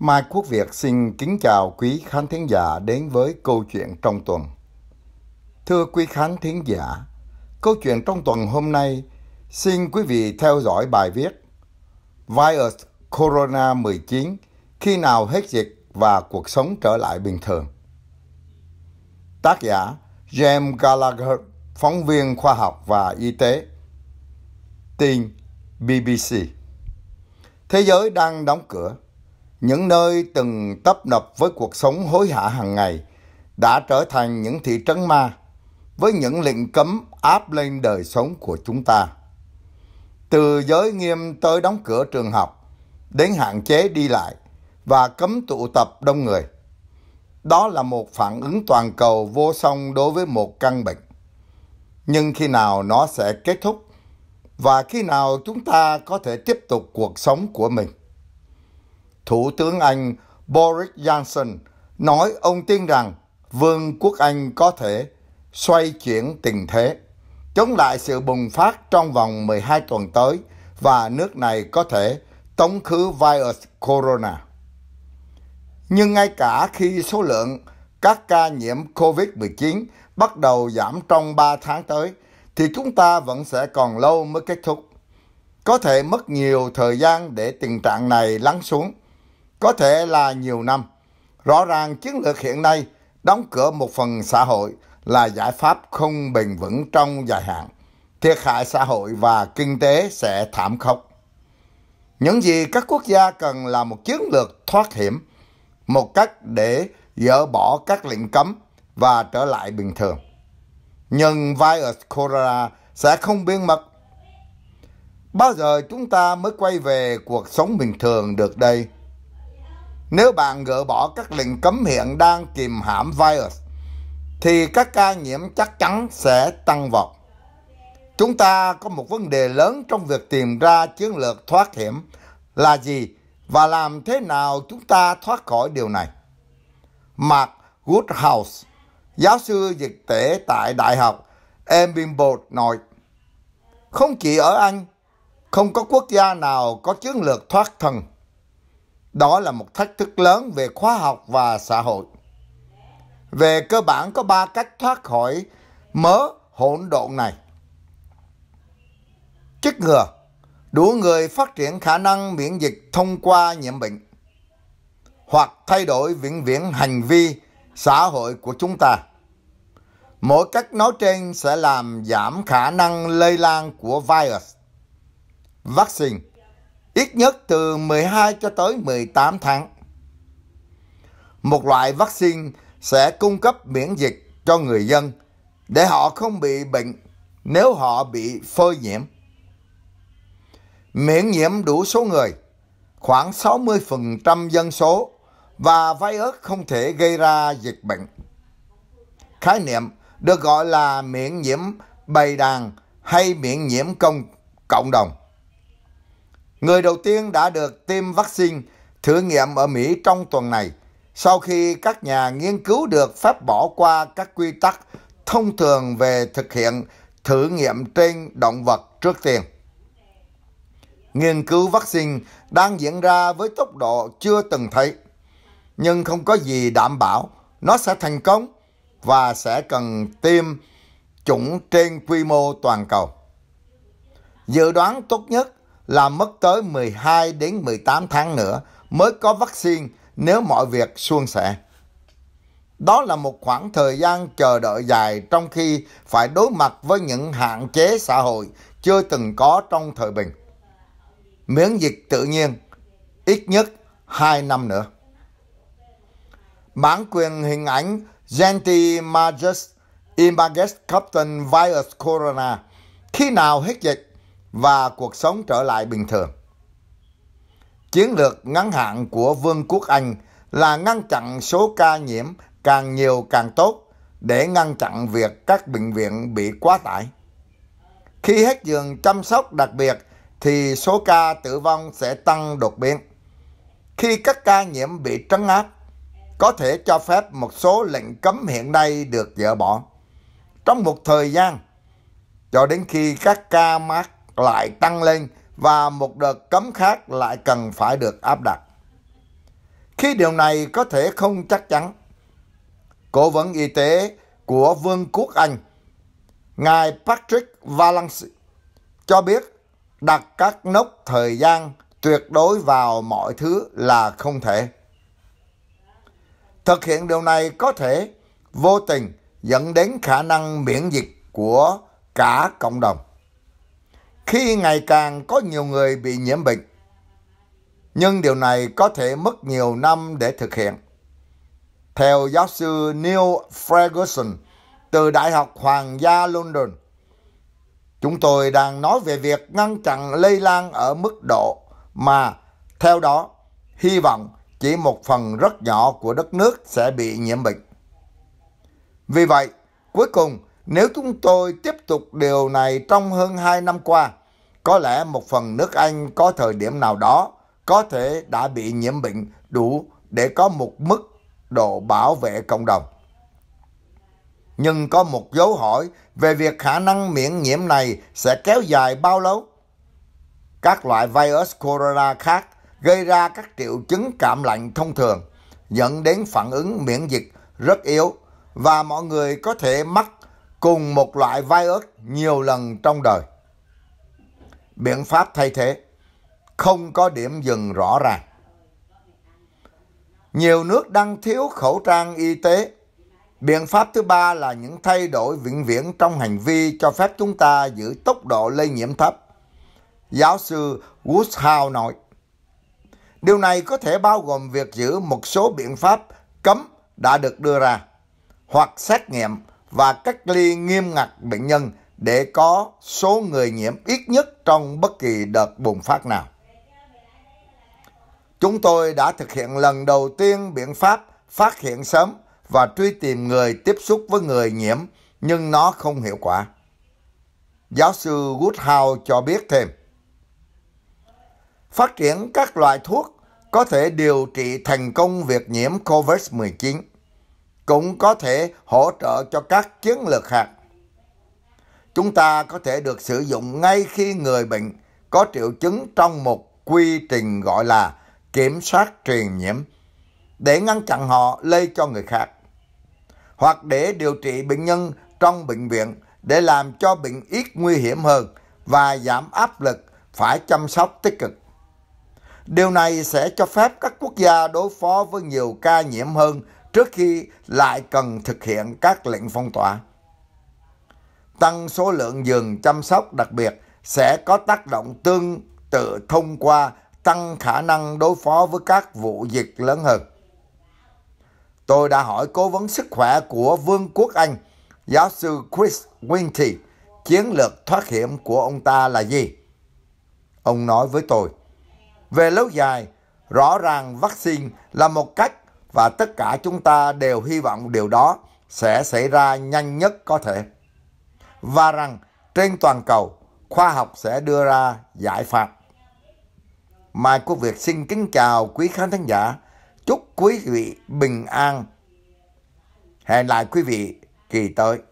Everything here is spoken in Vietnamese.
Mai Quốc Việt xin kính chào quý khán thính giả đến với câu chuyện trong tuần. Thưa quý khán thính giả, câu chuyện trong tuần hôm nay xin quý vị theo dõi bài viết Virus Corona 19 khi nào hết dịch và cuộc sống trở lại bình thường. Tác giả James Gallagher, phóng viên khoa học và y tế. Tin BBC Thế giới đang đóng cửa những nơi từng tấp nập với cuộc sống hối hả hàng ngày đã trở thành những thị trấn ma với những lệnh cấm áp lên đời sống của chúng ta. Từ giới nghiêm tới đóng cửa trường học, đến hạn chế đi lại và cấm tụ tập đông người. Đó là một phản ứng toàn cầu vô song đối với một căn bệnh. Nhưng khi nào nó sẽ kết thúc và khi nào chúng ta có thể tiếp tục cuộc sống của mình? Thủ tướng Anh Boris Johnson nói ông tin rằng Vương quốc Anh có thể xoay chuyển tình thế, chống lại sự bùng phát trong vòng 12 tuần tới và nước này có thể tống khứ virus corona. Nhưng ngay cả khi số lượng các ca nhiễm COVID-19 bắt đầu giảm trong 3 tháng tới, thì chúng ta vẫn sẽ còn lâu mới kết thúc. Có thể mất nhiều thời gian để tình trạng này lắng xuống, có thể là nhiều năm. Rõ ràng chiến lược hiện nay đóng cửa một phần xã hội là giải pháp không bền vững trong dài hạn. Thiệt hại xã hội và kinh tế sẽ thảm khốc. Những gì các quốc gia cần là một chiến lược thoát hiểm, một cách để dỡ bỏ các lệnh cấm và trở lại bình thường. Nhưng virus corona sẽ không biến mất. Bao giờ chúng ta mới quay về cuộc sống bình thường được đây? Nếu bạn gỡ bỏ các lệnh cấm hiện đang kìm hãm virus, thì các ca nhiễm chắc chắn sẽ tăng vọt. Chúng ta có một vấn đề lớn trong việc tìm ra chiến lược thoát hiểm là gì và làm thế nào chúng ta thoát khỏi điều này. Mark Woodhouse, giáo sư dịch tễ tại Đại học Edinburgh nói, không chỉ ở Anh, không có quốc gia nào có chiến lược thoát thần đó là một thách thức lớn về khoa học và xã hội. Về cơ bản có ba cách thoát khỏi mớ hỗn độn này. Chích ngừa, đủ người phát triển khả năng miễn dịch thông qua nhiễm bệnh hoặc thay đổi vĩnh viễn hành vi xã hội của chúng ta. Mỗi cách nói trên sẽ làm giảm khả năng lây lan của virus. Vaccine ít nhất từ 12 cho tới 18 tháng. Một loại vaccine sẽ cung cấp miễn dịch cho người dân để họ không bị bệnh nếu họ bị phơi nhiễm. Miễn nhiễm đủ số người, khoảng 60% dân số và virus không thể gây ra dịch bệnh. Khái niệm được gọi là miễn nhiễm bầy đàn hay miễn nhiễm công cộng đồng người đầu tiên đã được tiêm vaccine thử nghiệm ở Mỹ trong tuần này, sau khi các nhà nghiên cứu được phép bỏ qua các quy tắc thông thường về thực hiện thử nghiệm trên động vật trước tiên. Nghiên cứu vaccine đang diễn ra với tốc độ chưa từng thấy, nhưng không có gì đảm bảo nó sẽ thành công và sẽ cần tiêm chủng trên quy mô toàn cầu. Dự đoán tốt nhất là mất tới 12 đến 18 tháng nữa mới có vaccine nếu mọi việc suôn sẻ. Đó là một khoảng thời gian chờ đợi dài trong khi phải đối mặt với những hạn chế xã hội chưa từng có trong thời bình. Miễn dịch tự nhiên ít nhất 2 năm nữa. Bản quyền hình ảnh Genti Magus Images Captain Virus Corona khi nào hết dịch và cuộc sống trở lại bình thường. Chiến lược ngắn hạn của Vương quốc Anh là ngăn chặn số ca nhiễm càng nhiều càng tốt để ngăn chặn việc các bệnh viện bị quá tải. Khi hết giường chăm sóc đặc biệt thì số ca tử vong sẽ tăng đột biến. Khi các ca nhiễm bị trấn áp, có thể cho phép một số lệnh cấm hiện nay được dỡ bỏ. Trong một thời gian, cho đến khi các ca mắc lại tăng lên và một đợt cấm khác lại cần phải được áp đặt. Khi điều này có thể không chắc chắn, Cố vấn Y tế của Vương quốc Anh, Ngài Patrick Valance cho biết đặt các nốc thời gian tuyệt đối vào mọi thứ là không thể. Thực hiện điều này có thể vô tình dẫn đến khả năng miễn dịch của cả cộng đồng khi ngày càng có nhiều người bị nhiễm bệnh. Nhưng điều này có thể mất nhiều năm để thực hiện. Theo giáo sư Neil Ferguson từ Đại học Hoàng gia London, chúng tôi đang nói về việc ngăn chặn lây lan ở mức độ mà theo đó hy vọng chỉ một phần rất nhỏ của đất nước sẽ bị nhiễm bệnh. Vì vậy, cuối cùng nếu chúng tôi tiếp tục điều này trong hơn 2 năm qua, có lẽ một phần nước Anh có thời điểm nào đó có thể đã bị nhiễm bệnh đủ để có một mức độ bảo vệ cộng đồng. Nhưng có một dấu hỏi về việc khả năng miễn nhiễm này sẽ kéo dài bao lâu? Các loại virus corona khác gây ra các triệu chứng cảm lạnh thông thường dẫn đến phản ứng miễn dịch rất yếu và mọi người có thể mắc cùng một loại virus nhiều lần trong đời. Biện pháp thay thế không có điểm dừng rõ ràng. Nhiều nước đang thiếu khẩu trang y tế. Biện pháp thứ ba là những thay đổi vĩnh viễn trong hành vi cho phép chúng ta giữ tốc độ lây nhiễm thấp. Giáo sư Woodhouse nói, Điều này có thể bao gồm việc giữ một số biện pháp cấm đã được đưa ra, hoặc xét nghiệm và cách ly nghiêm ngặt bệnh nhân để có số người nhiễm ít nhất trong bất kỳ đợt bùng phát nào. Chúng tôi đã thực hiện lần đầu tiên biện pháp phát hiện sớm và truy tìm người tiếp xúc với người nhiễm nhưng nó không hiệu quả. Giáo sư Woodhouse cho biết thêm, phát triển các loại thuốc có thể điều trị thành công việc nhiễm COVID-19 cũng có thể hỗ trợ cho các chiến lược hạt. Chúng ta có thể được sử dụng ngay khi người bệnh có triệu chứng trong một quy trình gọi là kiểm soát truyền nhiễm để ngăn chặn họ lây cho người khác hoặc để điều trị bệnh nhân trong bệnh viện để làm cho bệnh ít nguy hiểm hơn và giảm áp lực phải chăm sóc tích cực. Điều này sẽ cho phép các quốc gia đối phó với nhiều ca nhiễm hơn trước khi lại cần thực hiện các lệnh phong tỏa. Tăng số lượng giường chăm sóc đặc biệt sẽ có tác động tương tự thông qua tăng khả năng đối phó với các vụ dịch lớn hơn. Tôi đã hỏi cố vấn sức khỏe của Vương quốc Anh, giáo sư Chris Winty, chiến lược thoát hiểm của ông ta là gì? Ông nói với tôi, về lâu dài, rõ ràng vaccine là một cách và tất cả chúng ta đều hy vọng điều đó sẽ xảy ra nhanh nhất có thể. Và rằng trên toàn cầu, khoa học sẽ đưa ra giải pháp. Mai Quốc Việt xin kính chào quý khán thính giả. Chúc quý vị bình an. Hẹn lại quý vị kỳ tới.